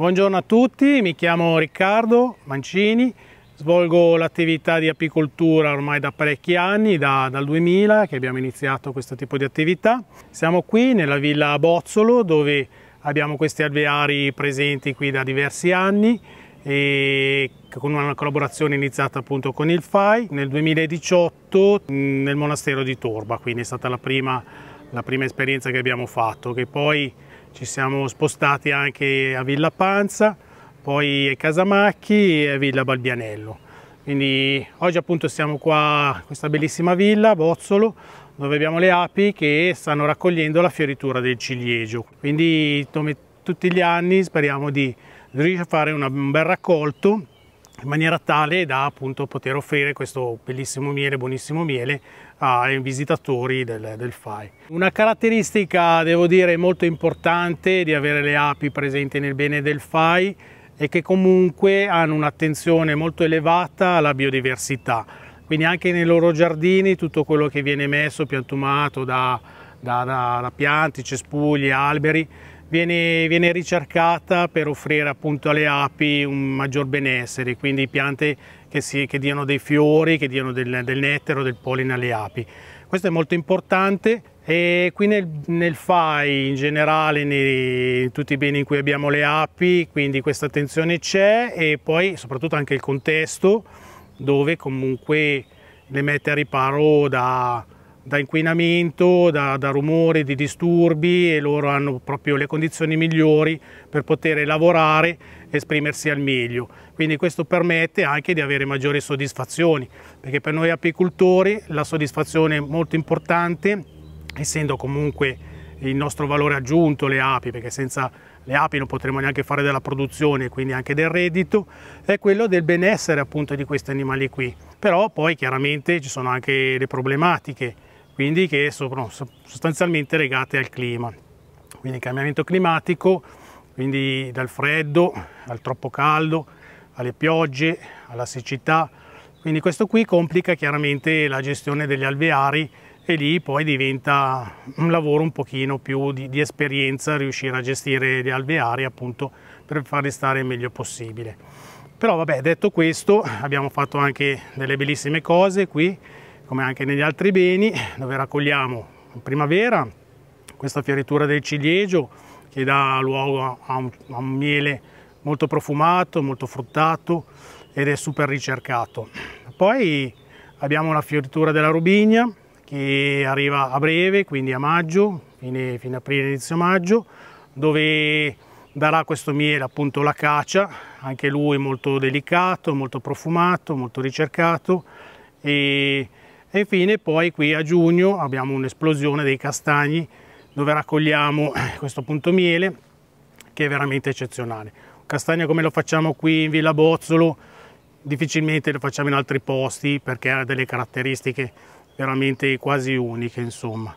Buongiorno a tutti, mi chiamo Riccardo Mancini, svolgo l'attività di apicoltura ormai da parecchi anni, da, dal 2000 che abbiamo iniziato questo tipo di attività. Siamo qui nella villa Bozzolo dove abbiamo questi alveari presenti qui da diversi anni e con una collaborazione iniziata appunto con il FAI nel 2018 mm, nel monastero di Torba, quindi è stata la prima, la prima esperienza che abbiamo fatto, che poi ci siamo spostati anche a Villa Panza, poi a Casamacchi e a Villa Balbianello. Quindi oggi appunto siamo qua in questa bellissima villa, Bozzolo, dove abbiamo le api che stanno raccogliendo la fioritura del ciliegio. Quindi come tutti gli anni speriamo di riuscire a fare un bel raccolto in maniera tale da appunto poter offrire questo bellissimo miele, buonissimo miele ai visitatori del, del, FAI. Una caratteristica devo dire molto importante di avere le api presenti nel bene del FAI è che comunque hanno un'attenzione molto elevata alla biodiversità, quindi anche nei loro giardini tutto quello che viene messo, piantumato da da, da, da piante, cespugli, alberi, viene, viene, ricercata per offrire appunto alle api un maggior benessere, quindi piante che, si, che diano dei fiori, che diano del, del nettaro, del polline alle api. Questo è molto importante e qui nel, nel FAI in generale, nei, in tutti i beni in cui abbiamo le api, quindi questa attenzione c'è e poi soprattutto anche il contesto dove comunque le mette a riparo da, da inquinamento, da, da rumori, di disturbi e loro hanno proprio le condizioni migliori per poter lavorare e esprimersi al meglio. Quindi questo permette anche di avere maggiori soddisfazioni, perché per noi apicoltori la soddisfazione è molto importante, essendo comunque il nostro valore aggiunto le api, perché senza le api non potremmo neanche fare della produzione, quindi anche del reddito, è quello del benessere appunto di questi animali qui. Però poi chiaramente ci sono anche le problematiche, quindi che sono sostanzialmente legate al clima. Quindi il cambiamento climatico, quindi dal freddo al troppo caldo, alle piogge, alla siccità, quindi questo qui complica chiaramente la gestione degli alveari e lì poi diventa un lavoro un pochino più di, di esperienza riuscire a gestire gli alveari appunto per farli stare il meglio possibile. Però vabbè, detto questo, abbiamo fatto anche delle bellissime cose qui, come anche negli altri beni, dove raccogliamo in primavera questa fioritura del ciliegio che dà luogo a un, a un miele molto profumato, molto fruttato ed è super ricercato. Poi abbiamo la fioritura della rubigna che arriva a breve, quindi a maggio, fine, fine aprile, inizio maggio, dove darà questo miele appunto la caccia, anche lui molto delicato, molto profumato, molto ricercato e e infine poi qui a giugno abbiamo un'esplosione dei castagni dove raccogliamo eh, questo punto miele che è veramente eccezionale. castagno come lo facciamo qui in Villa Bozzolo difficilmente lo facciamo in altri posti perché ha delle caratteristiche veramente quasi uniche insomma.